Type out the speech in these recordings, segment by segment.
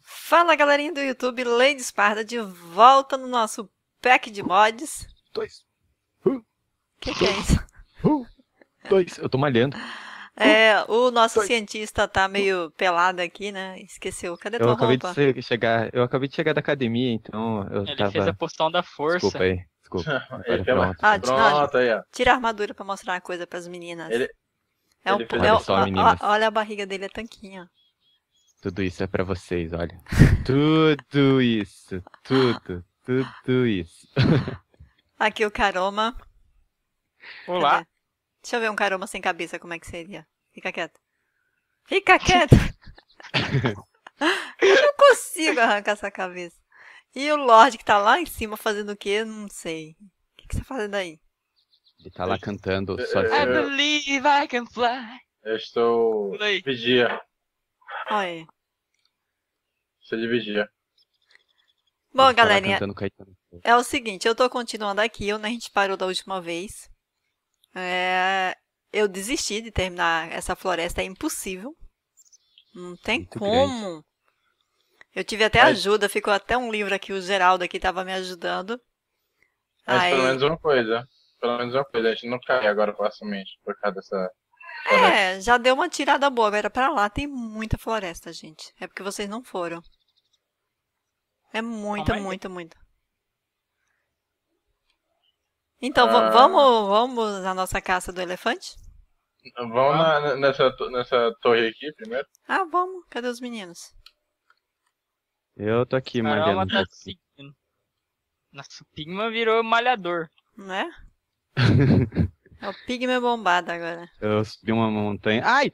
Fala galerinha do YouTube, Lady Esparda de volta no nosso pack de mods. Dois. Uh, que, que é isso? Uh, dois. Eu tô malhando. É, uh. o nosso dois. cientista tá meio pelado aqui, né? Esqueceu. Cadê tua eu acabei roupa? De chegar, eu acabei de chegar da academia, então eu Ele tava... fez a postão da força. Desculpa aí. Desculpa. Ele pronto, Ah, pronto, aí, ó. Tira a armadura pra mostrar uma coisa pras meninas. Ele... É um, olha, é só, olha a barriga dele, é tanquinho. Tudo isso é para vocês, olha. tudo isso, tudo, tudo isso. Aqui o caroma. Olá. Cadê? Deixa eu ver um caroma sem cabeça, como é que seria. Fica quieto. Fica quieto! eu não consigo arrancar essa cabeça. E o Lorde que tá lá em cima fazendo o quê? Não sei. O que, que você tá fazendo aí? Ele tá lá eu, cantando. Eu, é, só de... É, é. I believe I can fly. Eu estou. Play. Vigia. Oi. Estou de vigia. Bom, galerinha. é o seguinte, eu tô continuando aqui, onde né, a gente parou da última vez. É... Eu desisti de terminar essa floresta, é impossível. Não tem Muito como. Grande. Eu tive até Mas... ajuda, ficou até um livro aqui, o Geraldo aqui estava me ajudando. Mas Aí... pelo menos uma coisa pelo menos uma coisa, a gente não cai agora facilmente por causa dessa. Floresta. É, já deu uma tirada boa, agora é pra lá, tem muita floresta, gente. É porque vocês não foram. É muita, ah, muita, muita. Então, ah, vamos, vamos à nossa caça do elefante? Vamos na, nessa, nessa torre aqui primeiro? Ah, vamos. Cadê os meninos? Eu tô aqui, Mariana. Nossa, o Pigma virou malhador. Né? É o Pigme bombado agora. Eu subi uma montanha. Ai!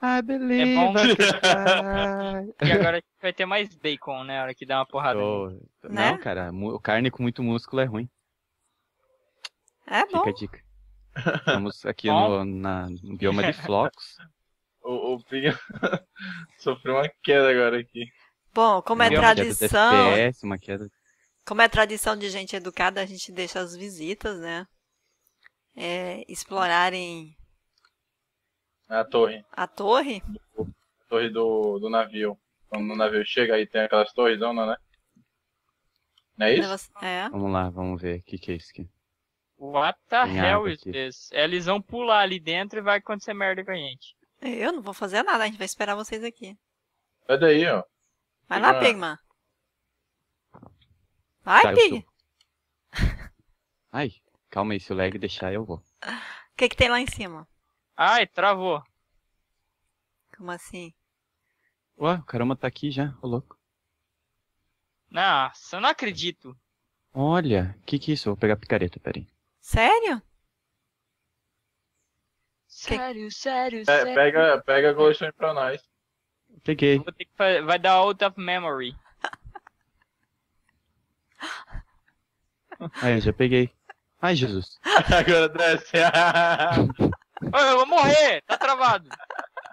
Ai, beleza. É bom. e agora vai ter mais bacon, né? A hora que dá uma porrada. Oh, né? Não, cara, carne com muito músculo é ruim. É bom. Fica a dica. Estamos aqui no, na, no, bioma de flocos. o, o sofreu uma queda agora aqui. Bom, como é, é tradição. Uma queda, FPS, uma queda. Como é tradição de gente educada, a gente deixa as visitas, né? é, explorarem a torre. A torre? A torre do, do navio. Quando o navio chega aí tem aquelas torres, zona, né? Não é isso? É. Vamos lá, vamos ver. O que, que é isso aqui? What the tem hell is this? Eles vão pular ali dentro e vai acontecer merda com a gente. Eu não vou fazer nada, a gente vai esperar vocês aqui. Sai daí, ó. Vai lá, Pigman. Vai, Pig. Ai. Calma aí, se o lag deixar, eu vou. O que, que tem lá em cima? Ai, travou. Como assim? Ué, o caramba tá aqui já, ô louco. Nossa, eu não acredito. Olha, que que é isso? vou pegar a picareta, peraí. Sério? Sério, sério, é, sério. Pega, pega a coleção pra nós. Peguei. Vou ter que fazer, vai dar out of memory. Aí, já peguei. Ai, Jesus. Agora desce. eu vou morrer, tá travado.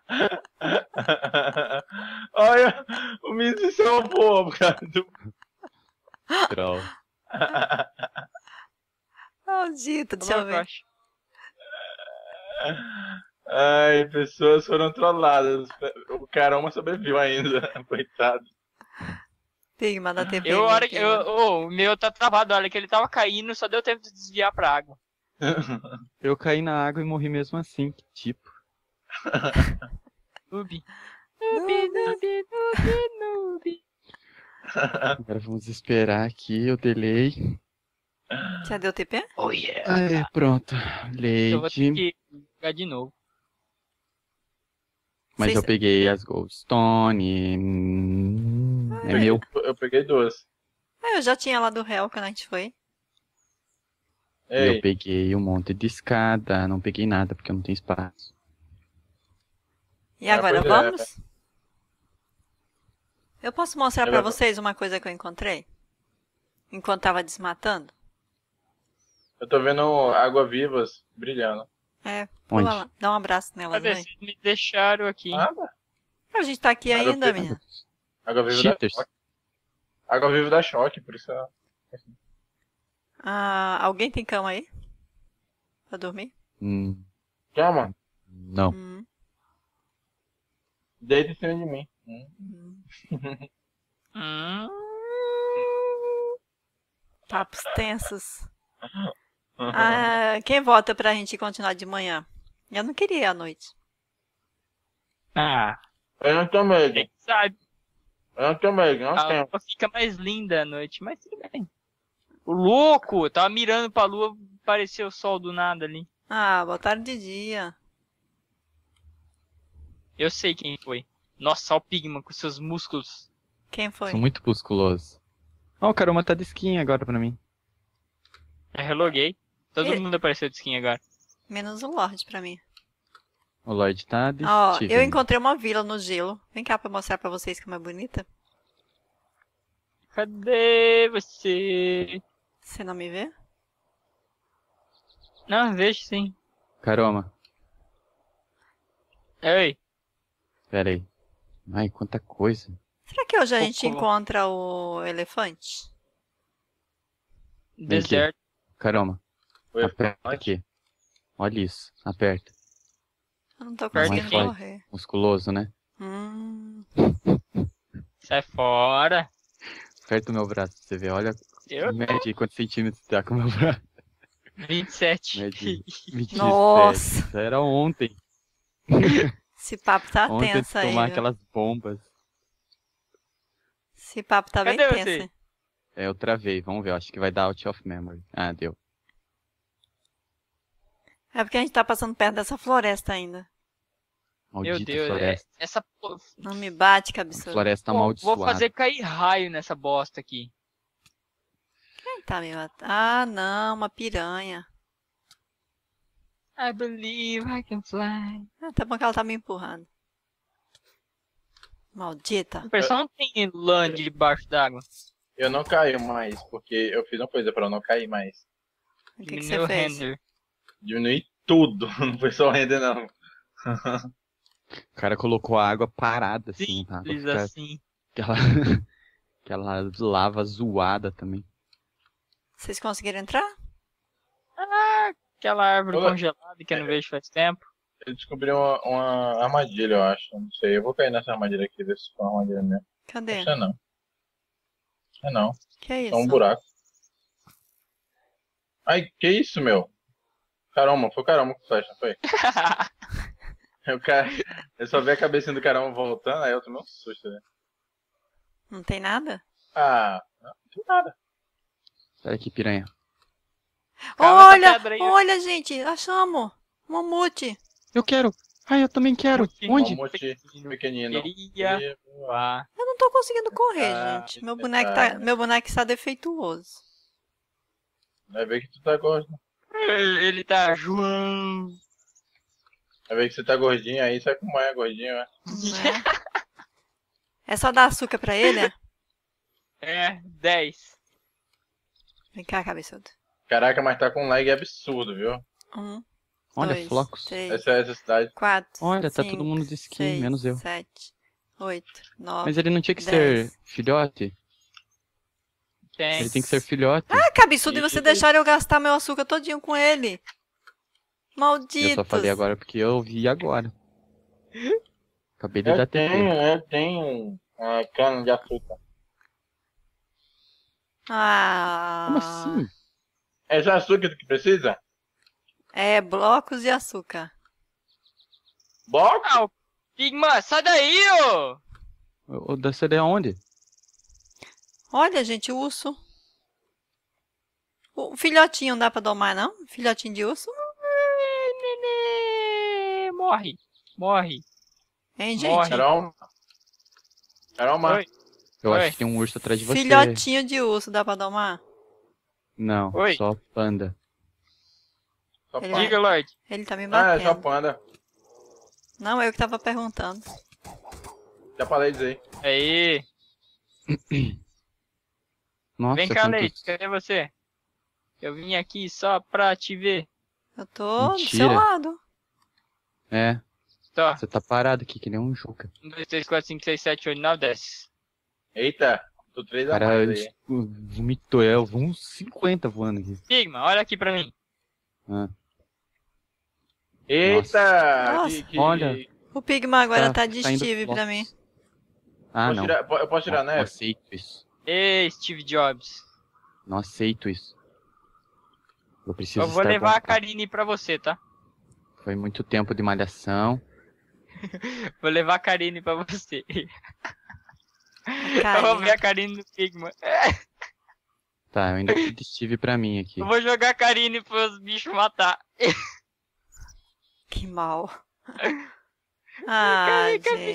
Olha, o Mizzy salvou, é cara. Do... Troll. Maldito, deixa eu ver. Ai, pessoas foram trolladas. O caramba sobreviveu ainda, coitado. TV. Eu, né, hora que, eu, oh, o meu tá travado, a hora que ele tava caindo, só deu tempo de desviar pra água. eu caí na água e morri mesmo assim, que tipo. Ubi. Ubi, nubi, nubi, nubi. Agora vamos esperar aqui o delay. Já deu TP? Oh yeah! Aí, pronto. Leite. Eu vou ter que jogar de novo. Mas Vocês... eu peguei as Goldstone é meu. Eu peguei duas. Ah, eu já tinha lá do réu quando a gente foi. Ei. Eu peguei um monte de escada, não peguei nada porque eu não tenho espaço. E ah, agora ah, vamos? É. Eu posso mostrar para vocês uma coisa que eu encontrei? Enquanto tava desmatando? Eu tô vendo água-vivas brilhando. É, pula lá. Dá um abraço nela. Cadê? Vocês me deixaram aqui. Nada? A gente tá aqui ainda, menina. Água viva Cheaters. da choque. Água viva da choque, por isso é. Ah, alguém tem cama aí? Pra dormir? Hum. Cama? Não. Hum. Deita em cima de mim. Hum. hum. Papos tensos. Ah, quem vota pra gente continuar de manhã? Eu não queria ir à noite. Ah. Eu não também. Quem sabe? Eu também, não a tenho. É lua fica mais linda à noite, mas tudo bem. O louco! Tava mirando pra lua, apareceu o sol do nada ali. Ah, boa de dia. Eu sei quem foi. Nossa, o Pigman com seus músculos. Quem foi? São muito musculosos. Ó, oh, o Karuma tá de skin agora pra mim. É, reloguei. Todo e... mundo apareceu de skin agora. Menos o Lorde pra mim. O Lord Tades. Ó, oh, eu encontrei uma vila no gelo. Vem cá pra mostrar pra vocês como é bonita. Cadê você? Você não me vê? Não, vejo sim. Caroma. Ei. Pera aí. Ai, quanta coisa. Será que hoje a gente encontra o elefante? Deserto. Caroma. Oi, aperta aqui. Olha isso. Aperta. Eu não tô conseguindo é morrer. Musculoso, né? Hum. Sai fora. Aperta o meu braço pra você ver. Olha, Eu? mede quantos centímetros tá com o meu braço. 27. Mede, 27. Nossa. Isso era ontem. Esse papo tá ontem tenso aí. tomar aquelas bombas. Esse papo tá Cadê bem tenso. Você? É, eu travei. Vamos ver. acho que vai dar out of memory. Ah, deu. É porque a gente tá passando perto dessa floresta ainda. Maldita Meu Deus, é, floresta. É, essa. Não me bate, absurdo Floresta maldita tá Vou fazer cair raio nessa bosta aqui. Quem tá me matando? Ah, não, uma piranha. I believe I can fly. Ah, tá bom que ela tá me empurrando. Maldita. O pessoal não tem land debaixo d'água. Eu não caio mais, porque eu fiz uma coisa pra eu não cair mais. O que, Diminuiu que você fez? render. Diminui tudo, não foi só render não. O cara colocou a água parada, assim. Simples água, tá? assim. Aquela, aquela lava zoada também. Vocês conseguiram entrar? Ah, aquela árvore Olá. congelada que eu não é, vejo faz tempo. Eu descobri uma, uma, armadilha, eu acho. Não sei. Eu vou cair nessa armadilha aqui, ver se foi uma armadilha mesmo. Cadê? Não sei é não. É não. Que é isso? É um buraco. Ai, que isso, meu? Caramba, foi caramba que fecha, foi? Eu eu só vi a cabecinha do carão voltando, aí eu tomei um susto, né? Não tem nada? Ah, não, tem nada. Pera aqui, piranha. Calma, olha, tá olha, gente, achamos. mamute. Eu quero. Ah, eu também quero. Onde? Mamute pequenino. Queria Eu não tô conseguindo correr, ah, gente. Meu boneco, tá, tá, meu boneco está defeituoso. Vai ver que tu tá gostando. Ele tá João. Vai ver que você tá gordinho aí, sai como é gordinho, né? É. é só dar açúcar pra ele, né? É, 10. Vem cá, cabeçudo. Caraca, mas tá com um lag absurdo, viu? Um. Olha, dois, flocos. Três, essa, é essa cidade. Quatro. Olha, tá cinco, tá todo mundo de skin, seis, menos eu. Sete, oito, nove. Mas ele não tinha que dez. ser filhote? Tem. Ele tem que ser filhote. Ah, cabeçudo, e você deixaram eu gastar meu açúcar todinho com ele. Malditos. Eu só falei agora porque eu vi agora. Acabei de eu dar tempo. Tenho, eu tenho é, cana de açúcar. Ah. Como assim? É só açúcar que precisa? É, blocos de açúcar. Bola! Ah, Pigma, sai daí, ô! O, o, sai daí Olha, gente, urso. O filhotinho não dá pra domar, não? Filhotinho de urso? morre. Morre. Hein, gente? Morre. Carol. Carol, Oi. Eu Oi. acho que tem um urso atrás de você. Filhotinho de urso, dá pra domar? Não, Oi. só panda. Só panda. Diga, Lloyd. Ele tá me batendo. Ah, é só panda. Não, eu que tava perguntando. Já falei dizer. Aí. Nossa, Vem cá, quantos... Leite, cadê você? Eu vim aqui só pra te ver. Eu tô Mentira. do seu lado. É. Tá. Você tá parado aqui, que nem um Juca. 1, 2, 3, 4, 5, 6, 7, 8, 9, 10. Eita, tô 3 a Cara, mais aí. Vomitou, é, eu vou uns 50 voando aqui. Sigma, olha aqui pra mim. Ah. Eita! Nossa. Que, que... Olha. O Pigma agora tá, tá, tá de tá Steve pra mim. Ah, posso não. Tirar, eu posso tirar, né? Eu aceito isso. Ei, Steve Jobs. Não aceito isso. Eu preciso Eu vou levar a Karine pra você, tá? Foi muito tempo de malhação. Vou levar a Karine pra você. Karine. Eu vou ver a Karine no Figma. Tá, eu ainda Steve pra mim aqui. Eu vou jogar a Karine pros bichos matar. Que mal. Ah,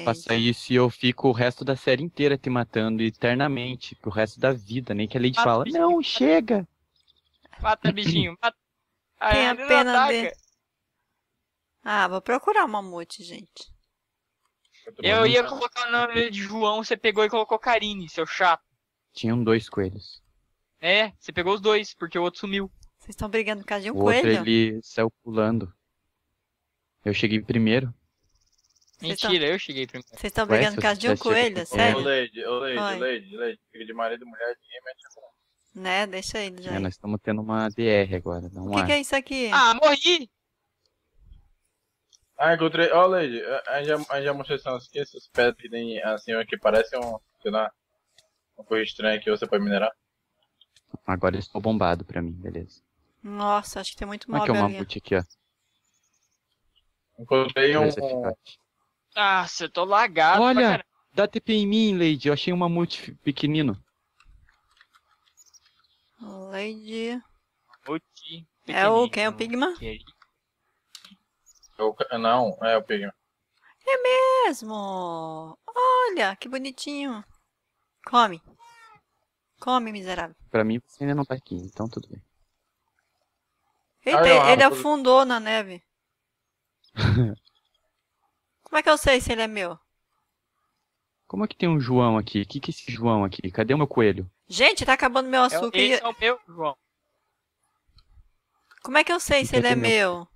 Passa isso e eu fico o resto da série inteira te matando eternamente, pro resto da vida, nem que a Lady mata fala, bichinho, não, mata. chega! Mata, bichinho, mata. Tem a, a pena dele. Ah, vou procurar o mamute, gente. Eu ia colocar o nome de João, você pegou e colocou Karine, seu chato. Tinham dois coelhos. É, você pegou os dois, porque o outro sumiu. Vocês estão brigando por causa de um o coelho? O outro ele saiu pulando. Eu cheguei primeiro. Mentira, tão... eu cheguei primeiro. Vocês estão brigando por causa de um coelho, sério? Ô, Lady, ô, Lady, Oi. Lady, Lady. Fica de marido, mulher, ninguém mete a Né, deixa ele já. É, nós estamos tendo uma DR agora. o que, que, é isso aqui? Ah, morri! Ah, encontrei. Ó, oh, Lady, a gente já, mostrou essas, esses pedras que tem assim, que parecem um, sei lá, uma coisa estranha que você pode minerar. Agora estou bombado pra mim, beleza. Nossa, acho que tem muito é é mob Aqui é uma mamute aqui, ó. Encontrei um... Ah, você tô lagado Olha, dá TP em mim, Lady. Eu achei um mamute pequenino. Lady... Mamute pequenino. É o quem? É o Pigma? Querido. É eu, não, é o Pigman. É mesmo! Olha, que bonitinho. Come. Come, miserável. Pra mim, você ainda não tá aqui, então tudo bem. Eita, ah, ele, afundou na neve. Como é que eu sei se ele é meu? Como é que tem um João aqui? O que, que é esse João aqui? Cadê o meu coelho? Gente, tá acabando meu é açúcar. esse é o meu João. Como é que eu sei se ele é, é meu?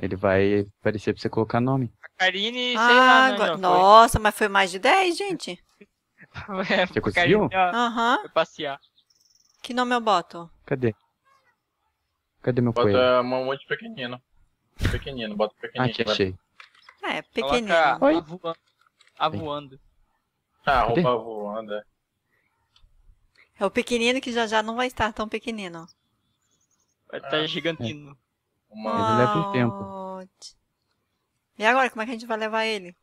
Ele vai aparecer pra você colocar nome. A Karine, ah, sei ah, lá. Né, nossa, foi. mas foi mais de 10, gente. é, você conseguiu? Aham. Uhum. Foi passear. Que nome eu boto? Cadê? Cadê meu bota coelho? Bota um monte pequenino. Pequenino, bota pequenino. Ah, achei. É, pequenino. Coloca Oi? A voando. Ah, roupa voando. É. é o pequenino que já já não vai estar tão pequenino. Vai estar ah. gigantino. É. Uma... Ele leva um tempo. E agora, como é que a gente vai levar ele?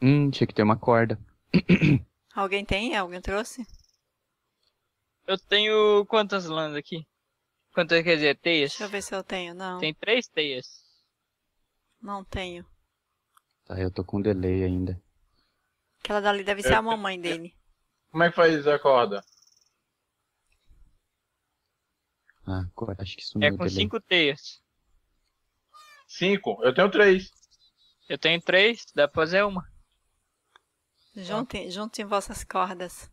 Hum, tinha que ter uma corda. Alguém tem? Alguém trouxe? Eu tenho quantas lãs aqui? Quantas, é, quer dizer, teias? Deixa eu ver se eu tenho, não. Tem três teias. Não tenho. Tá, eu tô com delay ainda. Aquela dali deve ser a mamãe dele. Como é que faz a corda? Ah, acho que sumiu. É com cinco teias. Cinco. Eu tenho três. Eu tenho três. dá pra fazer uma. Juntem, juntem vossas cordas.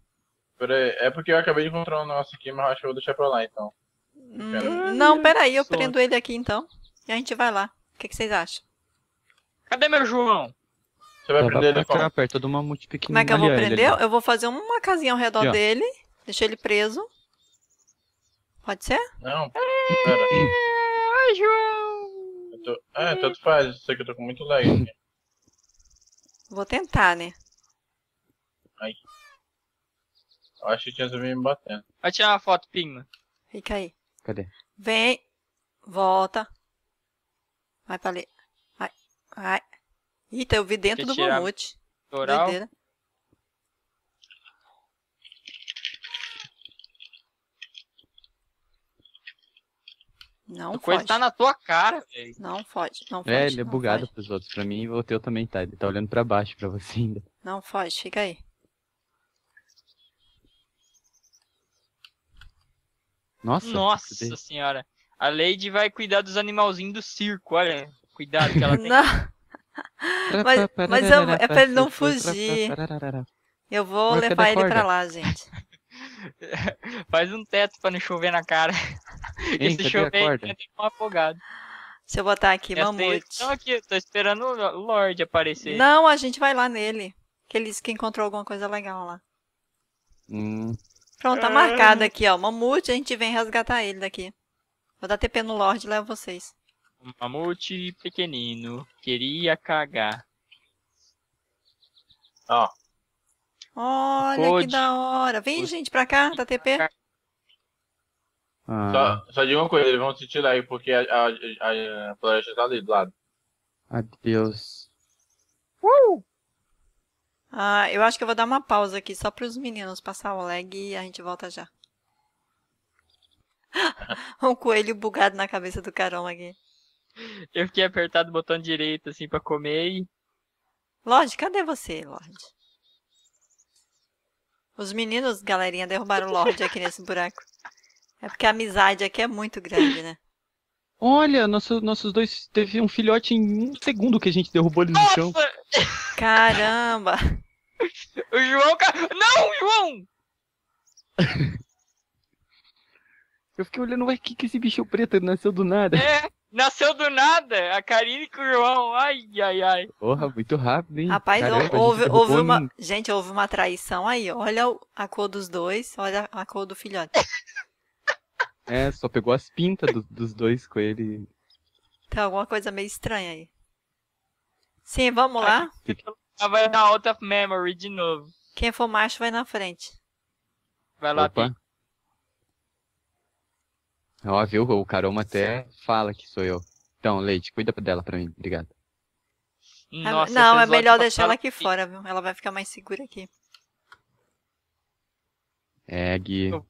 Peraí, é porque eu acabei de encontrar um negócio aqui, mas acho que eu vou deixar pra lá então. Hum, Pera. não, peraí, eu prendo ele aqui então. E a gente vai lá. O que, que vocês acham? Cadê meu João? Você vai tá, prender ele cá, perto de uma multi pequenininha. Como é que eu vou prender? Eu vou fazer uma casinha ao redor dele, deixar ele preso. Pode ser? Não. É, pera. Ai, João! Eu tô... Ah, tanto faz. Eu sei que eu tô com muito lag aqui. Vou tentar, né? Ai. Eu acho que tinha alguém me batendo. Vai tirar uma foto, pinga. Fica aí. Cadê? Vem. Volta. Vai pra ali. Ai. Ai. Eita, tá, eu vi dentro do tirar. mamute. Doral. Doideira. Não a coisa tá na tua cara, velho. Não fode, não é, fode. É, ele é bugado pros outros. Pra mim, o teu também tá. Ele tá olhando pra baixo pra você ainda. Não fode, fica aí. Nossa, Nossa senhora. A Lady vai cuidar dos animalzinhos do circo, olha. Cuidado que ela tem. não. Mas, mas eu, é pra ele não fugir. Eu vou levar ele pra lá, gente. Faz um teto pra não chover na cara. Hein, Esse show é um afogado. Se eu botar aqui, mamute. Estão aqui, tô esperando o Lorde aparecer. Não, a gente vai lá nele. Que ele disse que encontrou alguma coisa legal lá. Hum. Pronto, tá marcado aqui, ó. Mamute, a gente vem resgatar ele daqui. Vou dar TP no Lorde e levo vocês. mamute pequenino queria cagar. Ó. Olha que da hora. Vem, gente, pra cá, dá TP. Ah. Só, só diga uma coisa, eles vão se tirar aí, porque a, a, a, a floresta tá ali do lado. Adeus. Uh! Ah, eu acho que eu vou dar uma pausa aqui só para os meninos passar o lag e a gente volta já. um coelho bugado na cabeça do Carol aqui. Eu fiquei apertado o botão direito assim para comer e. Lorde, cadê você, Lorde? Os meninos, galerinha, derrubaram o Lorde aqui nesse buraco. É porque a amizade aqui é muito grande, né? Olha, nosso, nossos dois teve um filhote em um segundo que a gente derrubou ele Nossa! no chão. Caramba! o João. Não, João! Eu fiquei olhando, ué, que que esse bicho preto nasceu do nada? É, nasceu do nada. A Karine com o João. Ai, ai, ai. Porra, muito rápido, hein? Rapaz, Caramba, houve, gente houve uma. Gente, houve uma traição aí. Olha a cor dos dois, olha a cor do filhote. É, só pegou as pintas do, dos dois com ele. Tá alguma coisa meio estranha aí. Sim, vamos lá. vai na Out of Memory de novo. Quem for macho vai na frente. Vai lá, Opa. Ó, viu? O Caroma até fala que sou eu. Então, Leite, cuida dela pra mim. Obrigado. Nossa, é, não, é melhor deixar ela aqui, aqui fora, viu? Ela vai ficar mais segura aqui. É, Gui. Eu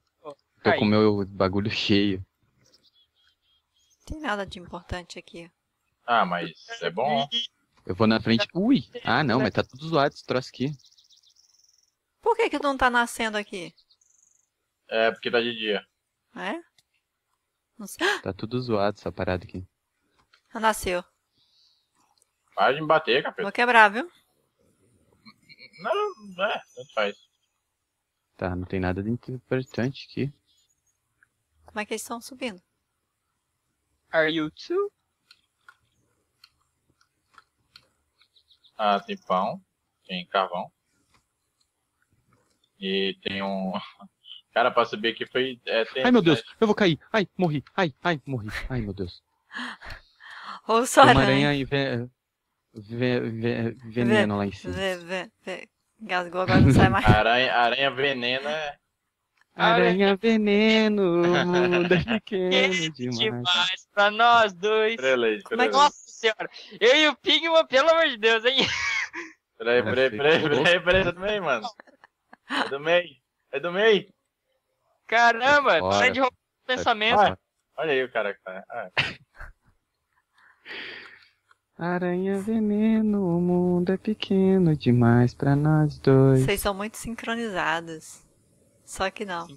Tô Aí. com meu bagulho cheio. Tem nada de importante aqui. Ah, mas é bom. Eu vou na frente. Ui! Ah, não, mas tá tudo zoado esse troço aqui. Por que que não tá nascendo aqui? É, porque tá de dia. É? Não sei. Tá tudo zoado essa parada aqui. Já nasceu. Para de me bater, capeta. Vou quebrar, viu? Não, é, tanto faz. Tá, não tem nada de importante aqui. Como é que eles estão subindo? Are you two? Ah, tem pão, tem carvão. E tem um. Cara, pra subir aqui foi. É, tem... Ai meu Deus, eu vou cair. Ai, morri. Ai, ai, morri. Ai meu Deus. Ou só aranha. Uma aranha e ve... Ve... Ve... veneno lá em cima. Ve... Ve... Engasgou, agora não sai mais. Aranha, aranha veneno é. Aranha veneno, o mundo é pequeno demais. demais pra nós dois. Peraí, peraí. Nossa senhora, eu e o Pigma, pelo amor de Deus, hein? Peraí, é, peraí, peraí, peraí, peraí, tá do meio, mano. É do meio, é do meio. Caramba, para de roubar o pensamento. Ah, olha aí o cara. que Ah. Aranha veneno, o mundo é pequeno demais pra nós dois. Vocês são muito sincronizados. Só que não.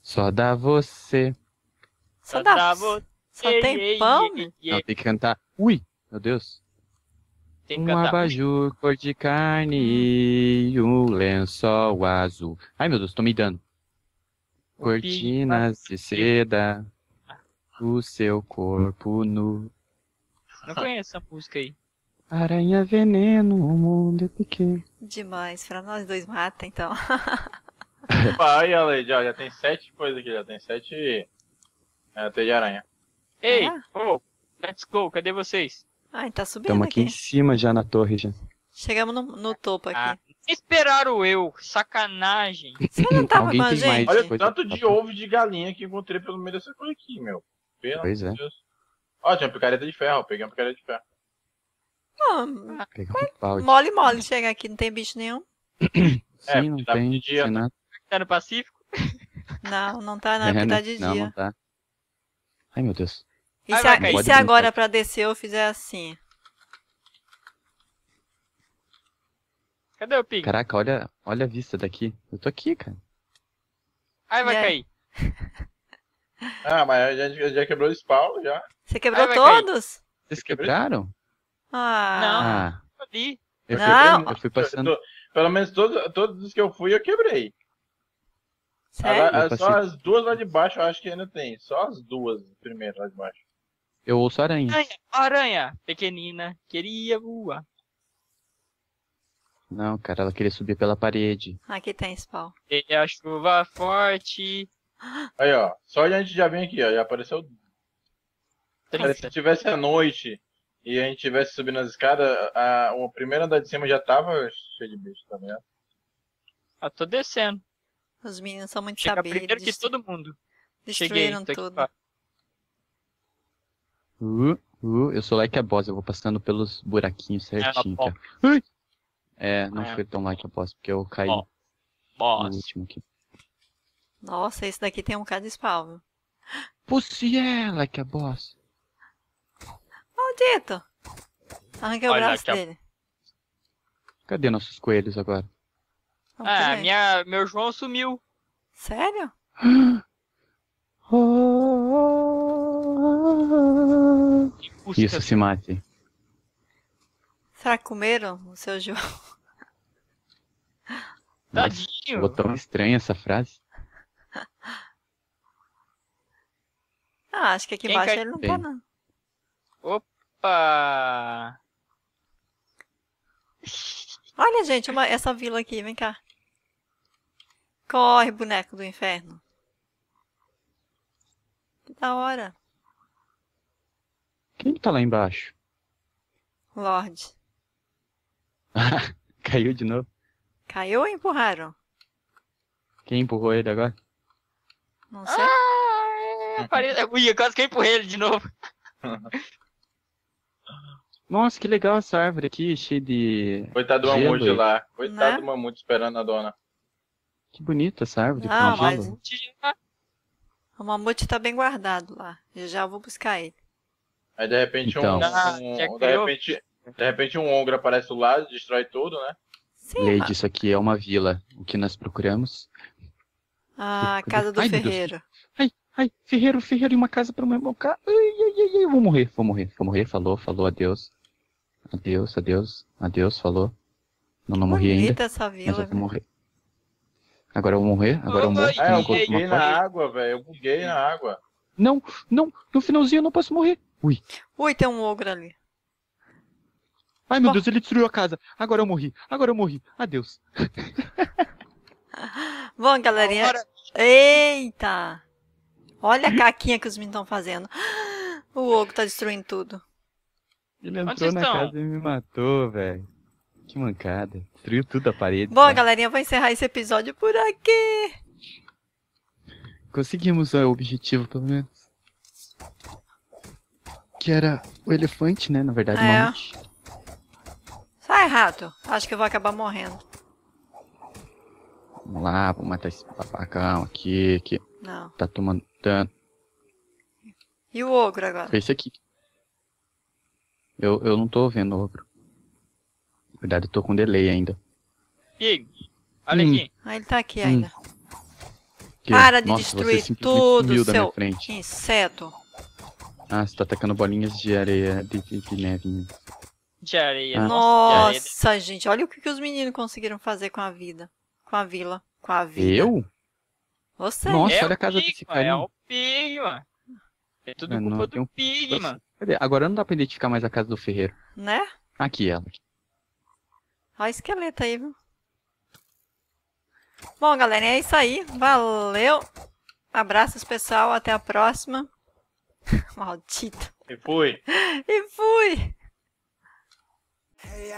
Só dá você. Só, dá, você. Só tem pão? Né? Não, tem que cantar. Ui, meu Deus. Tem um abajur cor de carne e um lençol azul. Ai, meu Deus, tô me dando. Cortinas de seda, ah. o seu corpo nu. Não conheço essa música aí. Aranha veneno, o mundo é pequeno. Demais, pra nós dois mata, então. Aí, Aleide, já tem sete coisas aqui, já tem sete é, de aranha. Ei, oh, let's go, cadê vocês? Ai, tá subindo Estamos aqui, aqui. em cima já na torre já. Chegamos no, no topo aqui. Ah, esperaram eu, sacanagem. Você não tava com a gente? Olha o tanto de ovo de galinha que encontrei pelo meio dessa coisa aqui, meu. Pelo pois é. Deus. é. Ó, tinha uma picareta de ferro, peguei uma picareta de ferro mole, mole chega aqui, não tem bicho nenhum. É, Sim, não tá tem. dia, nada. Tá né? no Pacífico? Não, não tá não, é, tá de não, dia. Não, tá. Ai, meu Deus. E Ai, se, a, e se agora pra descer eu fizer assim? Cadê o pig? Caraca, olha, olha a vista daqui. Eu tô aqui, cara. Ai, vai cair. ah, mas a gente já quebrou o spawn já. Você quebrou Ai, todos? Cair. Vocês quebraram? Ah. Não, eu ah. vi. Eu não. Fui, eu fui passando. pelo menos todos, todos os que eu fui eu quebrei. Sério? Agora, é eu só passei... as duas lá de baixo eu acho que ainda tem. Só as duas primeiras lá de baixo. Eu ouço aranha. Aranha, aranha pequenina, queria voar. Não, cara, ela queria subir pela parede. Aqui tem spawn. E a chuva forte. Aí, ó. Só a gente já vem aqui, ó. Já apareceu. se tivesse a noite, e a gente tivesse subindo as escadas, a, a primeira andar de cima já tava cheio de bicho, tá ligado? Ah, tô descendo. Os meninos são muito Chega primeiro que todo mundo. Destruíram Cheguei, tudo. uh, uh, eu sou like a boss, eu vou passando pelos buraquinhos é, certinho. É, é não é. foi tão like a boss, porque eu caí oh. no último aqui. Nossa, esse daqui tem um cara de spawn. Pussy é like a boss maldito! Arranquei Olha, braço dele. A... Cadê nossos coelhos agora? ah, minha, meu João sumiu. Sério? Isso se mate. Será que comeram o seu João? Tadinho. Ficou tão estranha essa frase. Ah, acho que aqui Quem embaixo cai... ele não tá, não. Opa, Opa! Olha, gente, uma, essa vila aqui, vem cá. Corre, boneco do inferno. Que da hora. Quem tá lá embaixo? Lorde. Caiu de novo. Caiu ou empurraram? Quem empurrou ele agora? Não sei. Ah, é, parece... Ui, quase que empurrei ele de novo. Nossa, que legal essa árvore aqui, cheia de. Coitado do mamute lá. Né? Coitado né? do mamute esperando a dona. Que bonita essa árvore. Ah, tá mas gelo. O mamute tá bem guardado lá. Eu já vou buscar ele. Aí de repente então. Ah, um. um de, repente, de repente um ongro aparece do lado, destrói tudo, né? Sim. Lady, isso aqui é uma vila. O que nós procuramos? Ah, a casa do ai, ferreiro. Ai, ai, ferreiro, ferreiro, e uma casa pra uma boca. Ai, ai, ai, ai, vou morrer, vou morrer, vou morrer. Falou, falou, adeus. Adeus, adeus, adeus, falou. Não, não morri ainda. essa vila. Mas eu vou né? morrer. Agora eu vou morrer, agora eu morro. É, eu buguei na água, velho. Eu buguei na água. Não, não, no finalzinho eu não posso morrer. Ui. Ui, tem um ogro ali. Ai meu Deus, ele destruiu a casa. Agora eu morri, agora eu morri. Adeus. Bom, galerinha. Agora... Eita! Olha a caquinha que os meninos estão fazendo. O ogro tá destruindo tudo. Ele entrou na casa e me matou, velho. Que mancada. Destruiu tudo a parede. Bom, né? galerinha, vou encerrar esse episódio por aqui. Conseguimos o objetivo, pelo menos. Que era o elefante, né? Na verdade, é. Sai, tá rato. Acho que eu vou acabar morrendo. Vamos lá, vou matar esse papacão aqui, que Não. tá tomando dano. E o ogro agora? esse aqui. Eu, eu não tô ouvindo, Ogro. Cuidado, eu tô com delay ainda. Ih, olha hum. Ah, ele tá aqui hum. ainda. Para de Nossa, destruir tudo, seu inseto. Ah, você tá atacando bolinhas de areia, de, de, de neve. De areia. Ah. Nossa, de areia. gente, olha o que, que os meninos conseguiram fazer com a vida. Com a vila. Com a vida. Eu? Você. Nossa, é olha a casa pico, desse cara. É o Pigma. É tudo é culpa não, do um... Pigma. Cadê? Agora não dá pra identificar mais a casa do ferreiro. Né? Aqui ela. Olha o esqueleto aí, viu? Bom, galera, é isso aí. Valeu. Abraços, pessoal. Até a próxima. Maldito. E fui. E fui. Hey,